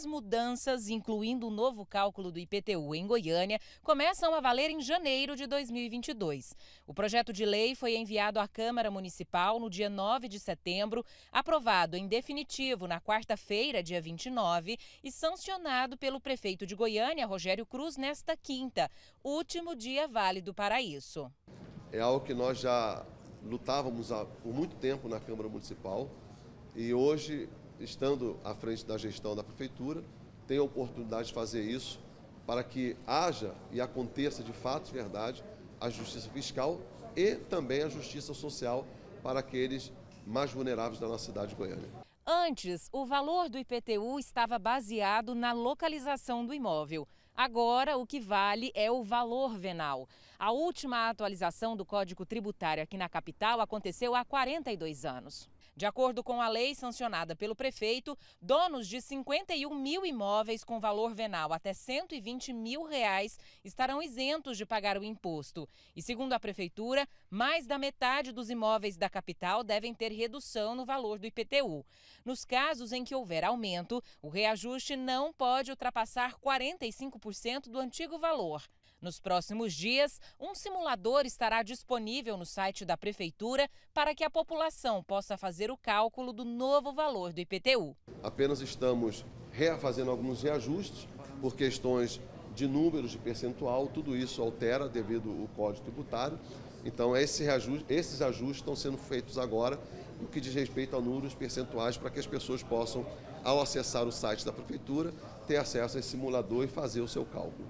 As mudanças, incluindo o novo cálculo do IPTU em Goiânia, começam a valer em janeiro de 2022. O projeto de lei foi enviado à Câmara Municipal no dia 9 de setembro, aprovado em definitivo na quarta-feira, dia 29, e sancionado pelo prefeito de Goiânia, Rogério Cruz, nesta quinta, último dia válido para isso. É algo que nós já lutávamos há, muito tempo na Câmara Municipal e hoje estando à frente da gestão da prefeitura, tem a oportunidade de fazer isso para que haja e aconteça de fato e verdade a justiça fiscal e também a justiça social para aqueles mais vulneráveis da nossa cidade de Goiânia. Antes, o valor do IPTU estava baseado na localização do imóvel. Agora, o que vale é o valor venal. A última atualização do Código Tributário aqui na capital aconteceu há 42 anos. De acordo com a lei sancionada pelo prefeito, donos de 51 mil imóveis com valor venal até 120 mil reais estarão isentos de pagar o imposto. E segundo a prefeitura, mais da metade dos imóveis da capital devem ter redução no valor do IPTU. Nos casos em que houver aumento, o reajuste não pode ultrapassar 45% do antigo valor. Nos próximos dias, um simulador estará disponível no site da prefeitura para que a população possa fazer fazer o cálculo do novo valor do IPTU. Apenas estamos refazendo alguns reajustes por questões de números, de percentual, tudo isso altera devido ao Código Tributário. Então, esse reajuste, esses ajustes estão sendo feitos agora, no que diz respeito a números percentuais, para que as pessoas possam, ao acessar o site da Prefeitura, ter acesso a esse simulador e fazer o seu cálculo.